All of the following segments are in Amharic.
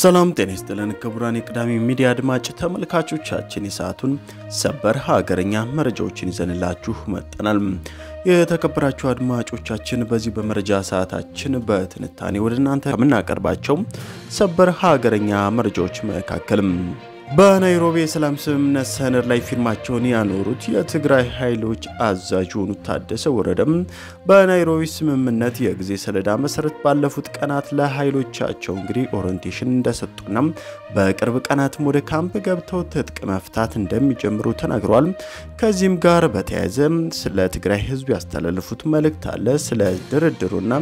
ሰላም ጤና ይስጥልን ክቡራን የቅዳሜ ሚዲያ አድማጭ ተመልካቾቻችን፣ የሰዓቱን ሰበር ሀገርኛ መረጃዎችን ይዘንላችሁ መጠናል። የተከበራችሁ አድማጮቻችን፣ በዚህ በመረጃ ሰዓታችን በትንታኔ ወደ እናንተ ከምናቀርባቸው ሰበር ሀገርኛ መረጃዎች መካከልም በናይሮቢ የሰላም ስምምነት ሰነድ ላይ ፊርማቸውን ያኖሩት የትግራይ ኃይሎች አዛዥ የሆኑት ታደሰ ወረደም በናይሮቢ ስምምነት የጊዜ ሰሌዳ መሰረት ባለፉት ቀናት ለኃይሎቻቸው እንግዲህ ኦሪንቴሽን እንደሰጡና በቅርብ ቀናትም ወደ ካምፕ ገብተው ትጥቅ መፍታት እንደሚጀምሩ ተናግረዋል። ከዚህም ጋር በተያያዘ ስለ ትግራይ ህዝብ ያስተላለፉት መልእክት አለ። ስለ ድርድሩና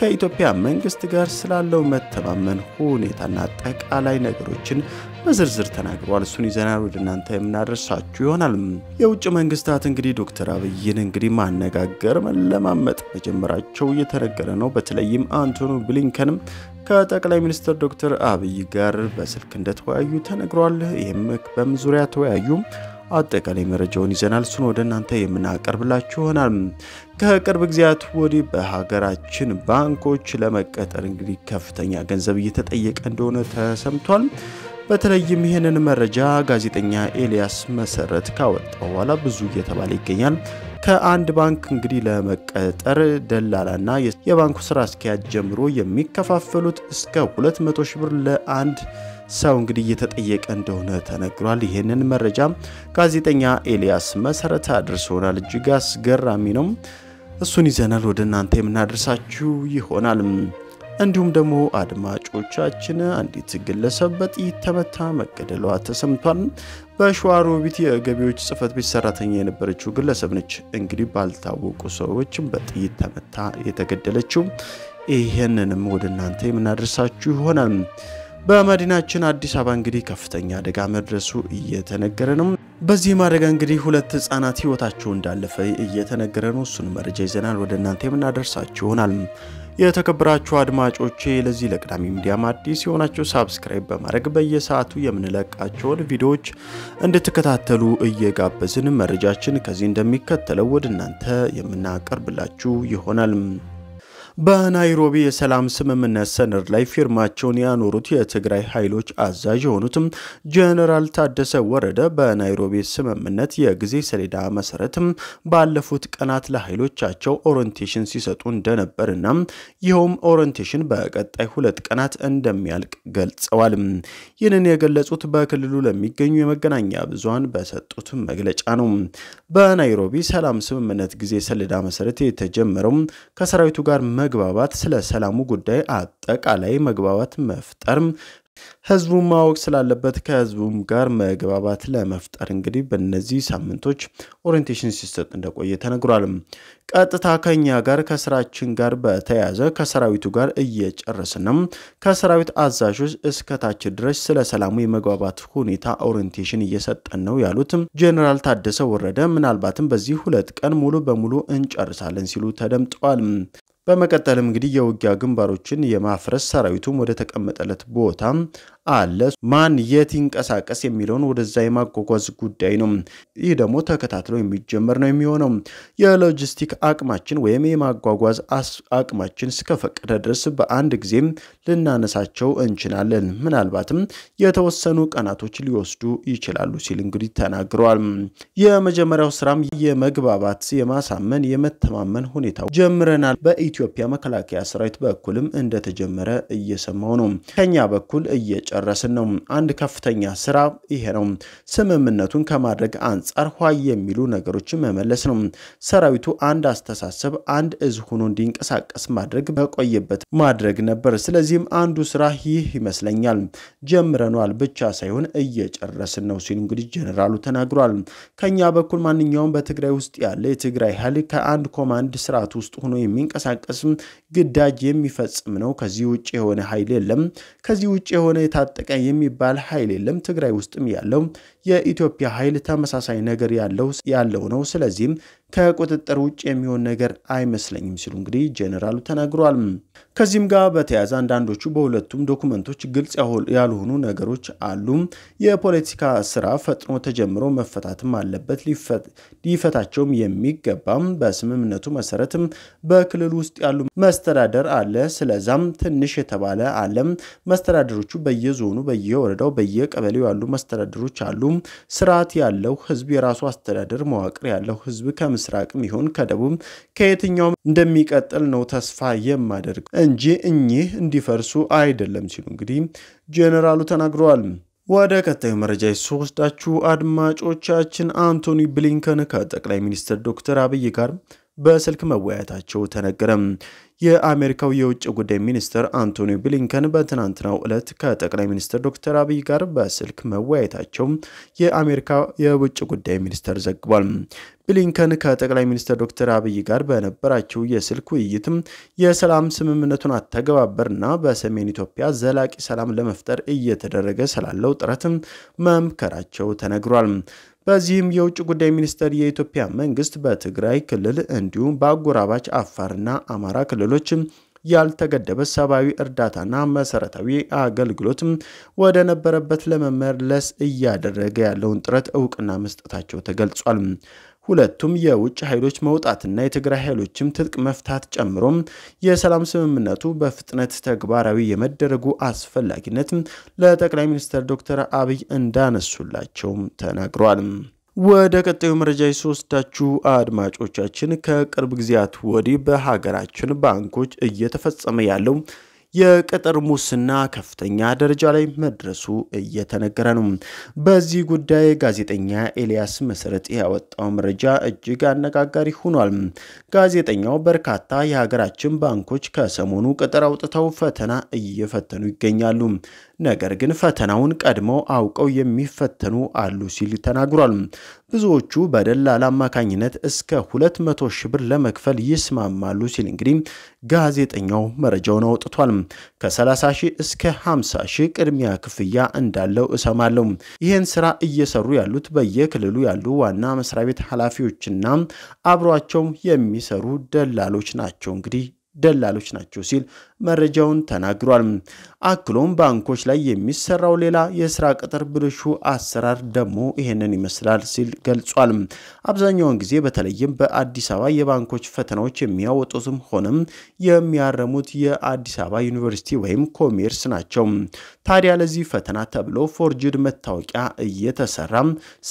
ከኢትዮጵያ መንግስት ጋር ስላለው መተማመን ሁኔታና አጠቃላይ ነገሮችን በዝርዝር ተናግሯል። እሱን ይዘናል ወደ እናንተ የምናደርሳችሁ ይሆናል። የውጭ መንግስታት እንግዲህ ዶክተር አብይን እንግዲህ ማነጋገር መለማመጥ መጀመራቸው እየተነገረ ነው። በተለይም አንቶኒ ብሊንከንም ከጠቅላይ ሚኒስትር ዶክተር አብይ ጋር በስልክ እንደተወያዩ ተነግሯል። ይህም በም ዙሪያ ተወያዩ? አጠቃላይ መረጃውን ይዘናል። እሱን ወደ እናንተ የምናቀርብላችሁ ይሆናል። ከቅርብ ጊዜያት ወዲህ በሀገራችን ባንኮች ለመቀጠር እንግዲህ ከፍተኛ ገንዘብ እየተጠየቀ እንደሆነ ተሰምቷል። በተለይም ይህንን መረጃ ጋዜጠኛ ኤልያስ መሰረት ካወጣ በኋላ ብዙ እየተባለ ይገኛል። ከአንድ ባንክ እንግዲህ ለመቀጠር ደላላና የባንኩ ስራ አስኪያጅ ጀምሮ የሚከፋፈሉት እስከ 200 ሺህ ብር ለአንድ ሰው እንግዲህ እየተጠየቀ እንደሆነ ተነግሯል። ይህንን መረጃ ጋዜጠኛ ኤልያስ መሰረት አድርሶናል። እጅግ አስገራሚ ነው። እሱን ይዘናል ወደ እናንተ የምናደርሳችሁ ይሆናል። እንዲሁም ደግሞ አድማጮቻችን አንዲት ግለሰብ በጥይት ተመታ መገደሏ ተሰምቷል። በሸዋሮቢት የገቢዎች ጽህፈት ቤት ሰራተኛ የነበረችው ግለሰብ ነች እንግዲህ ባልታወቁ ሰዎችም በጥይት ተመታ የተገደለችው። ይህንንም ወደ እናንተ የምናደርሳችሁ ይሆናል። በመዲናችን አዲስ አበባ እንግዲህ ከፍተኛ አደጋ መድረሱ እየተነገረ ነው። በዚህም አደጋ እንግዲህ ሁለት ህጻናት ህይወታቸው እንዳለፈ እየተነገረ ነው። እሱን መረጃ ይዘናል ወደ እናንተ የምናደርሳችሁ ይሆናል። የተከበራችሁ አድማጮቼ ለዚህ ለቅዳሜ ሚዲያም አዲስ የሆናችሁ ሳብስክራይብ በማድረግ በየሰዓቱ የምንለቃቸውን ቪዲዮዎች እንድትከታተሉ እየጋበዝን መረጃችን ከዚህ እንደሚከተለው ወደ እናንተ የምናቀርብላችሁ ይሆናል። በናይሮቢ የሰላም ስምምነት ሰነድ ላይ ፊርማቸውን ያኖሩት የትግራይ ኃይሎች አዛዥ የሆኑትም ጀነራል ታደሰ ወረደ በናይሮቢ ስምምነት የጊዜ ሰሌዳ መሰረትም ባለፉት ቀናት ለኃይሎቻቸው ኦሪንቴሽን ሲሰጡ እንደነበርና ይኸውም ኦሪንቴሽን በቀጣይ ሁለት ቀናት እንደሚያልቅ ገልጸዋል። ይህንን የገለጹት በክልሉ ለሚገኙ የመገናኛ ብዙሃን በሰጡት መግለጫ ነው። በናይሮቢ ሰላም ስምምነት ጊዜ ሰሌዳ መሰረት የተጀመረው ከሰራዊቱ ጋር መግባባት፣ ስለ ሰላሙ ጉዳይ አጠቃላይ መግባባት መፍጠር ህዝቡ ማወቅ ስላለበት ከህዝቡም ጋር መግባባት ለመፍጠር እንግዲህ በእነዚህ ሳምንቶች ኦሪንቴሽን ሲሰጥ እንደቆየ ተነግሯል። ቀጥታ ከኛ ጋር ከስራችን ጋር በተያያዘ ከሰራዊቱ ጋር እየጨረስንም ከሰራዊት አዛዦች እስከታች ድረስ ስለ ሰላሙ የመግባባት ሁኔታ ኦሪንቴሽን እየሰጠን ነው ያሉት ጄኔራል ታደሰ ወረደ ምናልባትም በዚህ ሁለት ቀን ሙሉ በሙሉ እንጨርሳለን ሲሉ ተደምጠዋል። በመቀጠልም እንግዲህ የውጊያ ግንባሮችን የማፍረስ ሰራዊቱም ወደ ተቀመጠለት ቦታ አለ። ማን የት ይንቀሳቀስ የሚለውን ወደዛ የማጓጓዝ ጉዳይ ነው። ይህ ደግሞ ተከታትሎ የሚጀመር ነው የሚሆነው። የሎጂስቲክ አቅማችን ወይም የማጓጓዝ አቅማችን እስከፈቀደ ድረስ በአንድ ጊዜም ልናነሳቸው እንችላለን። ምናልባትም የተወሰኑ ቀናቶች ሊወስዱ ይችላሉ ሲል እንግዲህ ተናግረዋል። የመጀመሪያው ስራም የመግባባት፣ የማሳመን፣ የመተማመን ሁኔታ ጀምረናል። በኢትዮጵያ መከላከያ ሰራዊት በኩልም እንደተጀመረ እየሰማው ነው። ከኛ በኩል እየጨ ጨረስን ነው። አንድ ከፍተኛ ስራ ይሄ ነው። ስምምነቱን ከማድረግ አንጻር ኋ የሚሉ ነገሮችን መመለስ ነው። ሰራዊቱ አንድ አስተሳሰብ፣ አንድ እዝ ሆኖ እንዲንቀሳቀስ ማድረግ በቆየበት ማድረግ ነበር። ስለዚህም አንዱ ስራ ይህ ይመስለኛል። ጀምረኗል ብቻ ሳይሆን እየጨረስን ነው ሲሉ እንግዲህ ጀኔራሉ ተናግሯል። ከኛ በኩል ማንኛውም በትግራይ ውስጥ ያለ የትግራይ ኃይል ከአንድ ኮማንድ ስርዓት ውስጥ ሆኖ የሚንቀሳቀስ ግዳጅ የሚፈጽም ነው። ከዚህ ውጭ የሆነ ኃይል የለም። ከዚህ ውጭ የሆነ የታ تاتك ايمي بال حيلي لم تغري وستم የኢትዮጵያ ኃይል ተመሳሳይ ነገር ያለው ያለው ነው። ስለዚህም ከቁጥጥር ውጭ የሚሆን ነገር አይመስለኝም ሲሉ እንግዲህ ጄኔራሉ ተናግሯል። ከዚህም ጋር በተያያዘ አንዳንዶቹ በሁለቱም ዶኩመንቶች ግልጽ ያልሆኑ ነገሮች አሉ። የፖለቲካ ስራ ፈጥኖ ተጀምሮ መፈታትም አለበት። ሊፈታቸውም የሚገባም በስምምነቱ መሰረትም በክልል ውስጥ ያሉ መስተዳደር አለ። ስለዛም ትንሽ የተባለ አለም መስተዳደሮቹ በየዞኑ በየወረዳው በየቀበሌው ያሉ መስተዳደሮች አሉ። እንዲሁም ስርዓት ያለው ህዝብ የራሱ አስተዳደር መዋቅር ያለው ህዝብ ከምስራቅም ይሁን ከደቡብ ከየትኛውም እንደሚቀጥል ነው ተስፋ የማደርግ እንጂ እኚህ እንዲፈርሱ አይደለም ሲሉ እንግዲህ ጄኔራሉ ተናግረዋል። ወደ ቀጣዩ መረጃ ወስዳችሁ አድማጮቻችን አንቶኒ ብሊንከን ከጠቅላይ ሚኒስትር ዶክተር አብይ ጋር በስልክ መወያየታቸው ተነገረም። የአሜሪካው የውጭ ጉዳይ ሚኒስትር አንቶኒ ብሊንከን በትናንትናው ዕለት ከጠቅላይ ሚኒስትር ዶክተር አብይ ጋር በስልክ መወያየታቸው የአሜሪካ የውጭ ጉዳይ ሚኒስትር ዘግቧል። ብሊንከን ከጠቅላይ ሚኒስትር ዶክተር አብይ ጋር በነበራቸው የስልክ ውይይትም የሰላም ስምምነቱን አተገባበርና በሰሜን ኢትዮጵያ ዘላቂ ሰላም ለመፍጠር እየተደረገ ስላለው ጥረትም መምከራቸው ተነግሯል። በዚህም የውጭ ጉዳይ ሚኒስቴር የኢትዮጵያ መንግስት በትግራይ ክልል እንዲሁም በአጎራባች አፋርና አማራ ክልሎች ያልተገደበ ሰብአዊ እርዳታና መሰረታዊ አገልግሎት ወደ ነበረበት ለመመለስ እያደረገ ያለውን ጥረት እውቅና መስጠታቸው ተገልጿል። ሁለቱም የውጭ ኃይሎች መውጣትና የትግራይ ኃይሎችም ትጥቅ መፍታት ጨምሮም የሰላም ስምምነቱ በፍጥነት ተግባራዊ የመደረጉ አስፈላጊነት ለጠቅላይ ሚኒስትር ዶክተር አብይ እንዳነሱላቸው ተናግሯል። ወደ ቀጣዩ መረጃ የሶስዳችሁ አድማጮቻችን ከቅርብ ጊዜያት ወዲህ በሀገራችን ባንኮች እየተፈጸመ ያለው የቅጥር ሙስና ከፍተኛ ደረጃ ላይ መድረሱ እየተነገረ ነው። በዚህ ጉዳይ ጋዜጠኛ ኤልያስ መሰረት ያወጣው መረጃ እጅግ አነጋጋሪ ሆኗል። ጋዜጠኛው በርካታ የሀገራችን ባንኮች ከሰሞኑ ቅጥር አውጥተው ፈተና እየፈተኑ ይገኛሉ። ነገር ግን ፈተናውን ቀድመው አውቀው የሚፈተኑ አሉ ሲል ተናግሯል። ብዙዎቹ በደላላ አማካኝነት እስከ 200 ሺህ ብር ለመክፈል ይስማማሉ ሲል እንግዲህ ጋዜጠኛው መረጃውን አውጥቷል። ከ30 ሺህ እስከ 50 ሺህ ቅድሚያ ክፍያ እንዳለው እሰማለሁ። ይህን ስራ እየሰሩ ያሉት በየክልሉ ያሉ ዋና መስሪያ ቤት ኃላፊዎችና አብሯቸው የሚሰሩ ደላሎች ናቸው እንግዲህ ደላሎች ናቸው ሲል መረጃውን ተናግሯል። አክሎም ባንኮች ላይ የሚሰራው ሌላ የስራ ቅጥር ብልሹ አሰራር ደግሞ ይህንን ይመስላል ሲል ገልጿል። አብዛኛውን ጊዜ በተለይም በአዲስ አበባ የባንኮች ፈተናዎች የሚያወጡትም ሆነም የሚያረሙት የአዲስ አበባ ዩኒቨርሲቲ ወይም ኮሜርስ ናቸው። ታዲያ ለዚህ ፈተና ተብሎ ፎርጅድ መታወቂያ እየተሰራ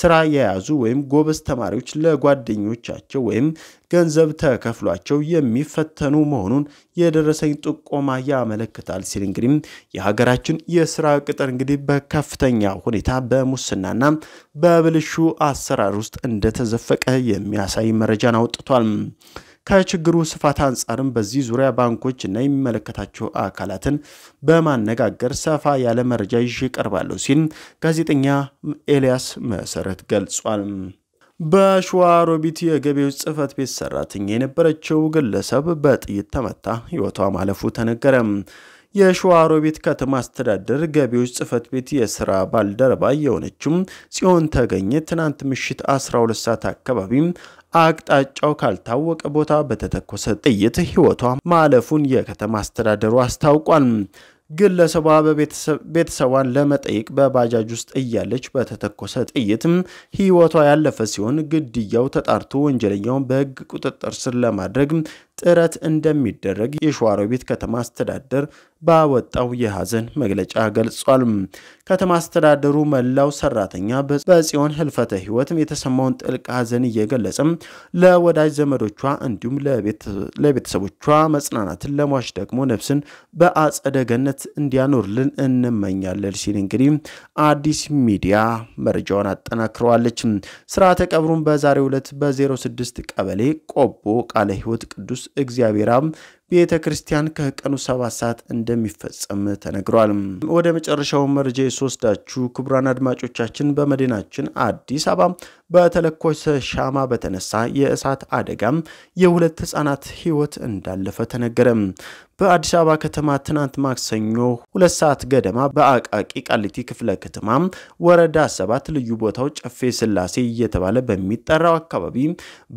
ስራ የያዙ ወይም ጎበዝ ተማሪዎች ለጓደኞቻቸው ወይም ገንዘብ ተከፍሏቸው የሚፈተኑ መሆኑን የደረሰኝ ጥቆማ ያመለክታል ሲል እንግዲህ የሀገራችን የስራ ቅጥር እንግዲህ በከፍተኛ ሁኔታ በሙስናና በብልሹ አሰራር ውስጥ እንደተዘፈቀ የሚያሳይ መረጃን አውጥቷል። ከችግሩ ስፋት አንጻርም በዚህ ዙሪያ ባንኮች እና የሚመለከታቸው አካላትን በማነጋገር ሰፋ ያለ መረጃ ይዤ ሲል ጋዜጠኛ ኤልያስ መሰረት ገልጿል። በሸዋ ሮቢት የገቢዎች ጽህፈት ቤት ሰራተኛ የነበረችው ግለሰብ በጥይት ተመታ ህይወቷ ማለፉ ተነገረ። የሸዋ ሮቢት ከተማ አስተዳደር ገቢዎች ጽህፈት ቤት የስራ ባልደረባ የሆነችው ጽዮን ተገኘ ትናንት ምሽት 12 ሰዓት አካባቢ አቅጣጫው ካልታወቀ ቦታ በተተኮሰ ጥይት ህይወቷ ማለፉን የከተማ አስተዳደሩ አስታውቋል። ግለሰቧ ቤተሰቧን ለመጠየቅ በባጃጅ ውስጥ እያለች በተተኮሰ ጥይትም ህይወቷ ያለፈ ሲሆን ግድያው ተጣርቶ ወንጀለኛውን በህግ ቁጥጥር ስር ለማድረግ ጥረት እንደሚደረግ የሸዋሮቢት ከተማ አስተዳደር ባወጣው የሐዘን መግለጫ ገልጿል። ከተማ አስተዳደሩ መላው ሰራተኛ በጽዮን ህልፈተ ህይወት የተሰማውን ጥልቅ ሐዘን እየገለጸም ለወዳጅ ዘመዶቿ እንዲሁም ለቤተሰቦቿ መጽናናትን፣ ለሟች ደግሞ ነፍስን በአጸደ ገነት እንዲያኖርልን እንመኛለን ሲል እንግዲህ አዲስ ሚዲያ መረጃውን አጠናክረዋለች። ስርዓተ ቀብሩን በዛሬው ዕለት በ06 ቀበሌ ቆቦ ቃለ ሕይወት ቅዱስ እግዚአብሔር አብ ቤተ ክርስቲያን ከቀኑ ሰባት ሰዓት እንደሚፈጸም ተነግሯል። ወደ መጨረሻው መረጃ የስወስዳችሁ ክቡራን አድማጮቻችን በመዲናችን አዲስ አበባ በተለኮሰ ሻማ በተነሳ የእሳት አደጋም የሁለት ህጻናት ህይወት እንዳለፈ ተነገረ። በአዲስ አበባ ከተማ ትናንት ማክሰኞ ሁለት ሰዓት ገደማ በአቃቂ ቃሊቲ ክፍለ ከተማ ወረዳ ሰባት ልዩ ቦታው ጨፌ ስላሴ እየተባለ በሚጠራው አካባቢ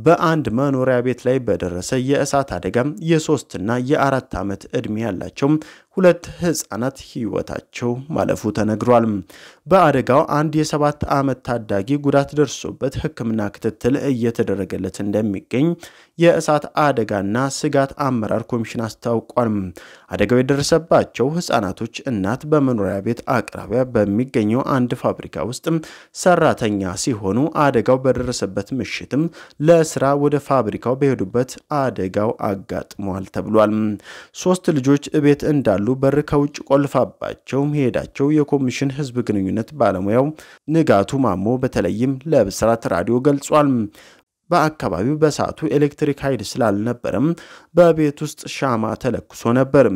በአንድ መኖሪያ ቤት ላይ በደረሰ የእሳት አደጋ የሶስትና የአራት ዓመት ዕድሜ ያላቸው ሁለት ህጻናት ህይወታቸው ማለፉ ተነግሯል። በአደጋው አንድ የሰባት ዓመት ታዳጊ ጉዳት ደርሶበት ሕክምና ክትትል እየተደረገለት እንደሚገኝ የእሳት አደጋና ስጋት አመራር ኮሚሽን አስታውቋል። አደጋው የደረሰባቸው ህጻናቶች እናት በመኖሪያ ቤት አቅራቢያ በሚገኘው አንድ ፋብሪካ ውስጥም ሰራተኛ ሲሆኑ አደጋው በደረሰበት ምሽትም ለስራ ወደ ፋብሪካው በሄዱበት አደጋው አጋጥሟል ተብሏል። ሶስት ልጆች እቤት እንዳሉ በር ከውጭ ቆልፋባቸው መሄዳቸው የኮሚሽን ህዝብ ግንኙነት ባለሙያው ንጋቱ ማሞ በተለይም ለብስራት ራዲዮ ገልጿል። በአካባቢው በሰዓቱ ኤሌክትሪክ ኃይል ስላልነበረም በቤት ውስጥ ሻማ ተለኩሶ ነበር።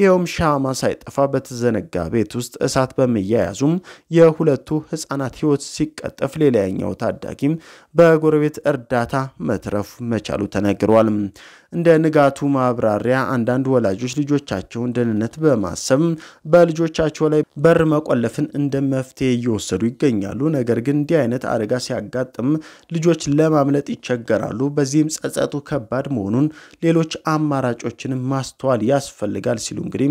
ይኸውም ሻማ ሳይጠፋ በተዘነጋ ቤት ውስጥ እሳት በመያያዙም የሁለቱ ሕፃናት ሕይወት ሲቀጠፍ ሌላኛው ታዳጊም በጎረቤት እርዳታ መትረፍ መቻሉ ተነግሯል። እንደ ንጋቱ ማብራሪያ አንዳንድ ወላጆች ልጆቻቸውን ደህንነት በማሰብ በልጆቻቸው ላይ በር መቆለፍን እንደ መፍትሄ እየወሰዱ ይገኛሉ። ነገር ግን እንዲህ አይነት አደጋ ሲያጋጥም ልጆች ለማምለጥ ይቸገራሉ። በዚህም ጸጸቱ ከባድ መሆኑን ሌሎች አማራጮችን ማስተዋል ያስፈልጋል ሲሉ እንግዲህ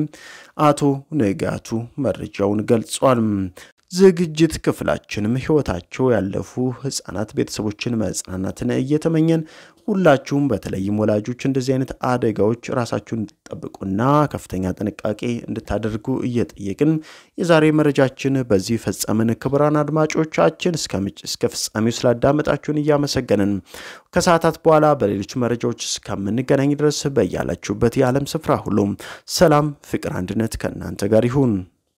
አቶ ንጋቱ መረጃውን ገልጿል። ዝግጅት ክፍላችንም ህይወታቸው ያለፉ ህጻናት ቤተሰቦችን መጽናናትን እየተመኘን ሁላችሁም በተለይም ወላጆች እንደዚህ አይነት አደጋዎች ራሳችሁን እንድትጠብቁና ከፍተኛ ጥንቃቄ እንድታደርጉ እየጠየቅን የዛሬ መረጃችን በዚህ ፈጸምን። ክቡራን አድማጮቻችን እስከ ፍጻሜው ስላዳመጣችሁን እያመሰገንን ከሰዓታት በኋላ በሌሎች መረጃዎች እስከምንገናኝ ድረስ በያላችሁበት የዓለም ስፍራ ሁሉም ሰላም፣ ፍቅር፣ አንድነት ከእናንተ ጋር ይሁን።